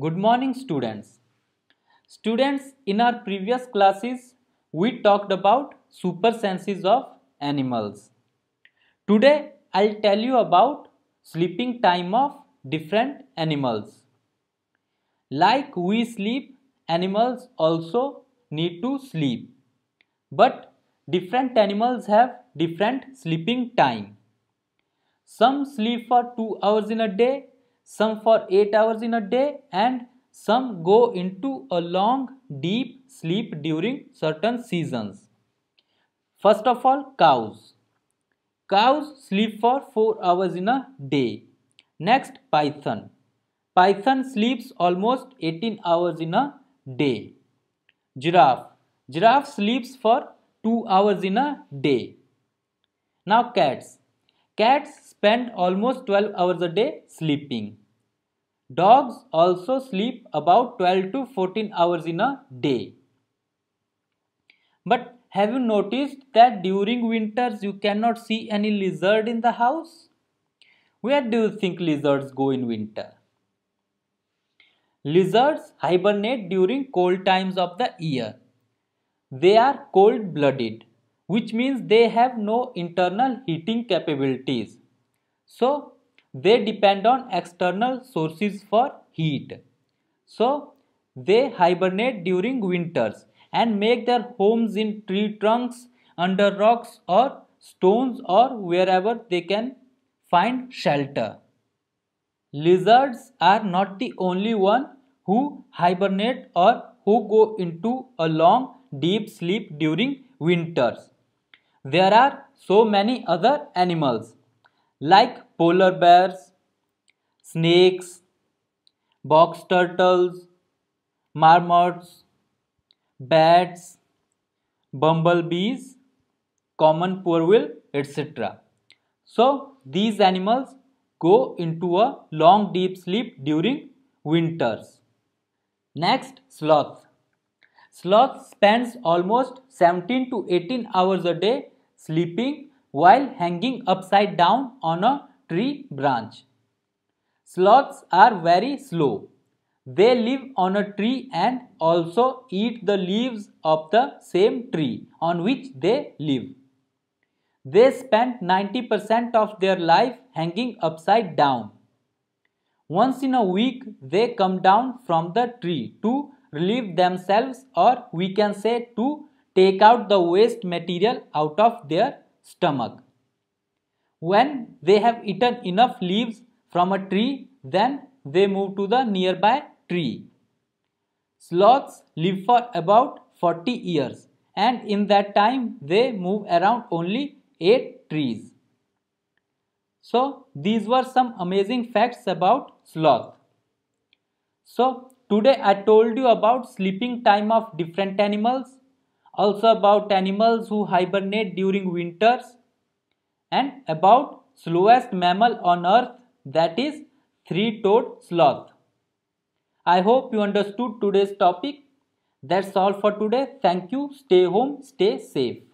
Good morning students. Students, in our previous classes, we talked about super senses of animals. Today, I'll tell you about sleeping time of different animals. Like we sleep, animals also need to sleep. But different animals have different sleeping time. Some sleep for 2 hours in a day some for 8 hours in a day and some go into a long deep sleep during certain seasons. First of all cows. Cows sleep for 4 hours in a day. Next python. Python sleeps almost 18 hours in a day. Giraffe. Giraffe sleeps for 2 hours in a day. Now cats. Cats spend almost 12 hours a day sleeping. Dogs also sleep about 12 to 14 hours in a day. But have you noticed that during winters you cannot see any lizard in the house? Where do you think lizards go in winter? Lizards hibernate during cold times of the year. They are cold blooded which means they have no internal heating capabilities. So they depend on external sources for heat. So they hibernate during winters and make their homes in tree trunks, under rocks or stones or wherever they can find shelter. Lizards are not the only one who hibernate or who go into a long deep sleep during winters. There are so many other animals like polar bears, snakes, box turtles, marmots, bats, bumblebees, common will, etc. So these animals go into a long deep sleep during winters. Next, sloth. Sloth spends almost 17 to 18 hours a day sleeping while hanging upside down on a tree branch. Sloths are very slow. They live on a tree and also eat the leaves of the same tree on which they live. They spend 90% of their life hanging upside down. Once in a week, they come down from the tree to relieve themselves or we can say to take out the waste material out of their stomach. When they have eaten enough leaves from a tree, then they move to the nearby tree. Sloths live for about 40 years and in that time they move around only 8 trees. So these were some amazing facts about sloth. So today I told you about sleeping time of different animals, also about animals who hibernate during winters and about slowest mammal on earth that is three-toed sloth. I hope you understood today's topic. That's all for today. Thank you. Stay home. Stay safe.